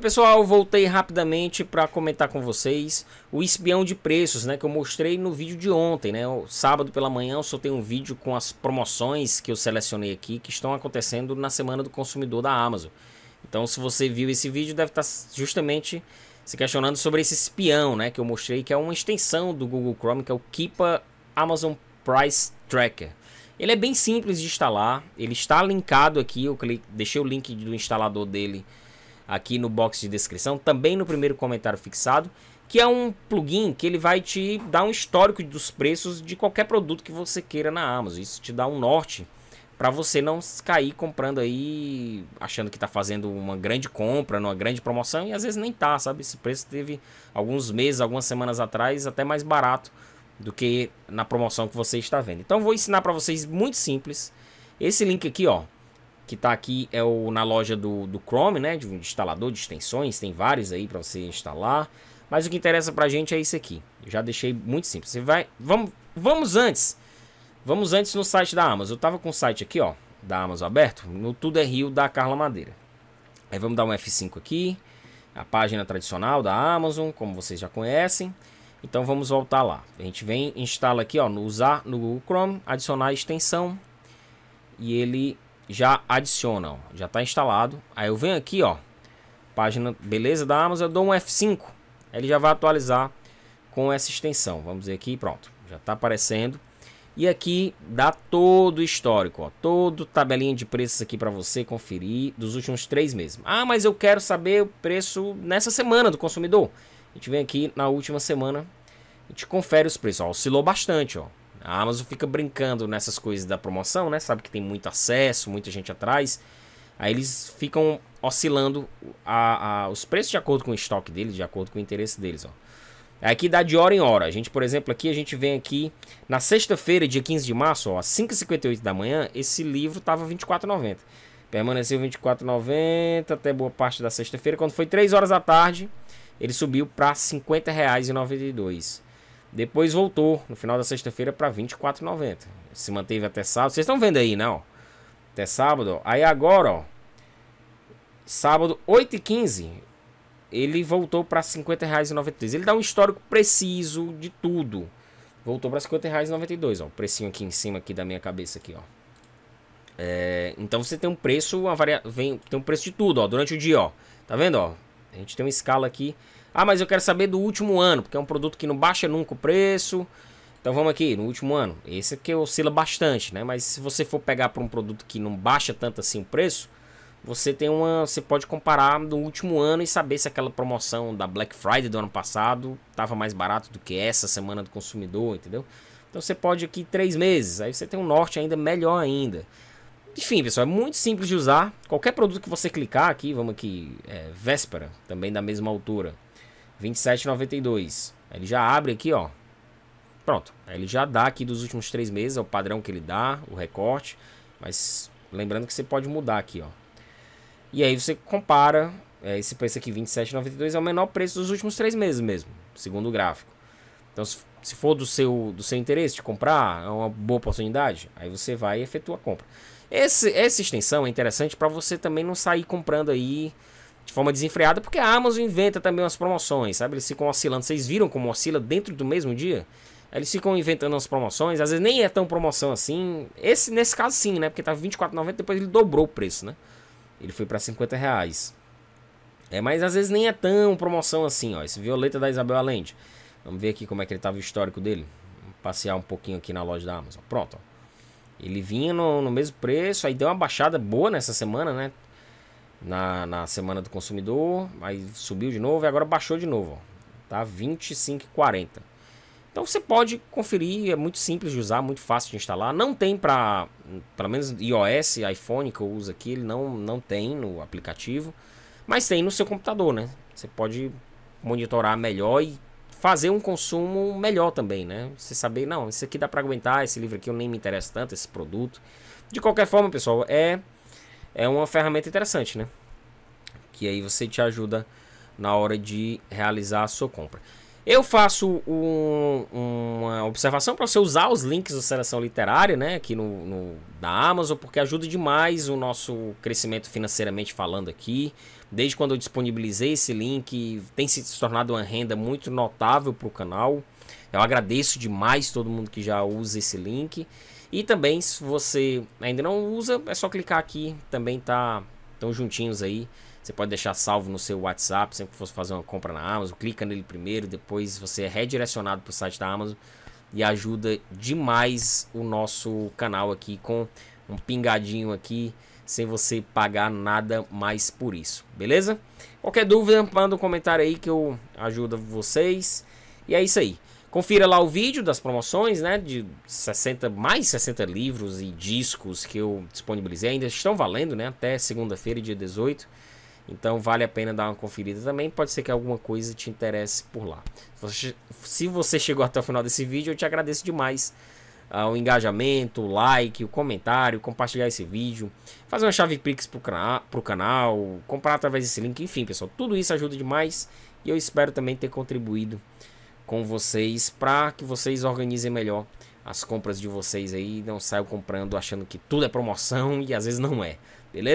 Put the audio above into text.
pessoal, voltei rapidamente para comentar com vocês o espião de preços, né, que eu mostrei no vídeo de ontem, né? Sábado pela manhã eu tenho um vídeo com as promoções que eu selecionei aqui que estão acontecendo na semana do consumidor da Amazon. Então, se você viu esse vídeo, deve estar tá justamente se questionando sobre esse espião, né, que eu mostrei que é uma extensão do Google Chrome, que é o Keepa Amazon Price Tracker. Ele é bem simples de instalar, ele está linkado aqui, eu deixei o link do instalador dele aqui no box de descrição, também no primeiro comentário fixado, que é um plugin que ele vai te dar um histórico dos preços de qualquer produto que você queira na Amazon. Isso te dá um norte para você não cair comprando aí achando que está fazendo uma grande compra, numa grande promoção e às vezes nem tá, sabe? Esse preço teve alguns meses, algumas semanas atrás até mais barato do que na promoção que você está vendo. Então vou ensinar para vocês muito simples. Esse link aqui, ó, que tá aqui é o na loja do, do Chrome, né? De um instalador de extensões, tem vários aí para você instalar. Mas o que interessa pra gente é isso aqui. Eu já deixei muito simples. Você vai, vamos, vamos antes. Vamos antes no site da Amazon. Eu tava com o site aqui, ó, da Amazon aberto, no Tudo é Rio da Carla Madeira. Aí vamos dar um F5 aqui, a página tradicional da Amazon, como vocês já conhecem. Então vamos voltar lá. A gente vem, instala aqui, ó, no usar no Google Chrome, adicionar extensão e ele já adicionam, já está instalado. Aí eu venho aqui, ó, página beleza da Amazon, eu dou um F5, ele já vai atualizar com essa extensão. Vamos ver aqui, pronto, já está aparecendo. E aqui dá todo o histórico, ó, todo tabelinha de preços aqui para você conferir dos últimos três meses. Ah, mas eu quero saber o preço nessa semana do consumidor. A gente vem aqui na última semana a gente confere os preços. Ó, oscilou bastante, ó. A Amazon fica brincando nessas coisas da promoção, né? Sabe que tem muito acesso, muita gente atrás. Aí eles ficam oscilando a, a, os preços de acordo com o estoque deles, de acordo com o interesse deles, ó. É aqui dá de hora em hora. A gente, por exemplo, aqui a gente vem aqui na sexta-feira, dia 15 de março, ó, às 5h58 da manhã, esse livro tava R$24,90. Permaneceu R$24,90 até boa parte da sexta-feira. Quando foi 3 horas da tarde, ele subiu para R$50,92. Depois voltou no final da sexta-feira para 24,90. Se manteve até sábado. Vocês estão vendo aí, não? Né, até sábado. Aí agora, ó. Sábado, 8:15, Ele voltou para R$ 50,93. Ele dá um histórico preciso de tudo. Voltou para R$ 50,92. Ó, o precinho aqui em cima aqui da minha cabeça aqui, ó. É, então você tem um preço, uma varia... Vem, tem um preço de tudo, ó, durante o dia, ó. Tá vendo, ó? A gente tem uma escala aqui ah, mas eu quero saber do último ano, porque é um produto que não baixa nunca o preço. Então vamos aqui, no último ano. Esse aqui é oscila bastante, né? Mas se você for pegar para um produto que não baixa tanto assim o preço, você tem uma, você pode comparar no último ano e saber se aquela promoção da Black Friday do ano passado estava mais barato do que essa semana do consumidor, entendeu? Então você pode aqui três meses, aí você tem um norte ainda melhor ainda. Enfim, pessoal, é muito simples de usar. Qualquer produto que você clicar aqui, vamos aqui, é, véspera, também da mesma altura 27,92. Ele já abre aqui, ó. Pronto. Ele já dá aqui dos últimos três meses, é o padrão que ele dá, o recorte. Mas lembrando que você pode mudar aqui, ó. E aí você compara é, esse preço aqui, 27,92, é o menor preço dos últimos três meses mesmo, segundo o gráfico. Então, se for do seu, do seu interesse de comprar, é uma boa oportunidade, aí você vai e efetua a compra. Esse, essa extensão é interessante para você também não sair comprando aí de forma desenfreada, porque a Amazon inventa também umas promoções, sabe? Eles ficam oscilando. Vocês viram como oscila dentro do mesmo dia? Eles ficam inventando umas promoções, às vezes nem é tão promoção assim. Esse, nesse caso, sim, né? Porque tá tava R$24,90, depois ele dobrou o preço, né? Ele foi para 50 reais. É, mas às vezes nem é tão promoção assim, ó. Esse Violeta da Isabel Allende. Vamos ver aqui como é que ele tava o histórico dele. Vamos passear um pouquinho aqui na loja da Amazon. Pronto, ó. Ele vinha no, no mesmo preço, aí deu uma baixada boa nessa semana, né? na, na semana do consumidor, aí subiu de novo e agora baixou de novo, tá 25,40. Então você pode conferir, é muito simples de usar, muito fácil de instalar. Não tem para, pelo menos iOS, iPhone que eu uso aqui, ele não, não tem no aplicativo, mas tem no seu computador, né? Você pode monitorar melhor e fazer um consumo melhor também, né? Você saber, não, esse aqui dá para aguentar, esse livro aqui eu nem me interesso tanto, esse produto. De qualquer forma, pessoal, é é uma ferramenta interessante, né? Que aí você te ajuda na hora de realizar a sua compra. Eu faço um, uma observação para você usar os links do Seleção Literária, né? Aqui no, no, da Amazon, porque ajuda demais o nosso crescimento financeiramente falando aqui. Desde quando eu disponibilizei esse link, tem se tornado uma renda muito notável para o canal. Eu agradeço demais todo mundo que já usa esse link. E também, se você ainda não usa, é só clicar aqui, também tá tão juntinhos aí. Você pode deixar salvo no seu WhatsApp, sempre que for fazer uma compra na Amazon, clica nele primeiro, depois você é redirecionado para o site da Amazon e ajuda demais o nosso canal aqui com um pingadinho aqui, sem você pagar nada mais por isso, beleza? Qualquer dúvida, manda um comentário aí que eu ajudo vocês. E é isso aí. Confira lá o vídeo das promoções, né? De 60, mais 60 livros e discos que eu disponibilizei. Ainda estão valendo, né? Até segunda-feira, dia 18. Então vale a pena dar uma conferida também. Pode ser que alguma coisa te interesse por lá. Se você chegou até o final desse vídeo, eu te agradeço demais. Ah, o engajamento, o like, o comentário, compartilhar esse vídeo, fazer uma chave Pix pro, cana pro canal, comprar através desse link, enfim, pessoal, tudo isso ajuda demais e eu espero também ter contribuído com vocês para que vocês organizem melhor as compras de vocês aí, não saiam comprando achando que tudo é promoção e às vezes não é, beleza?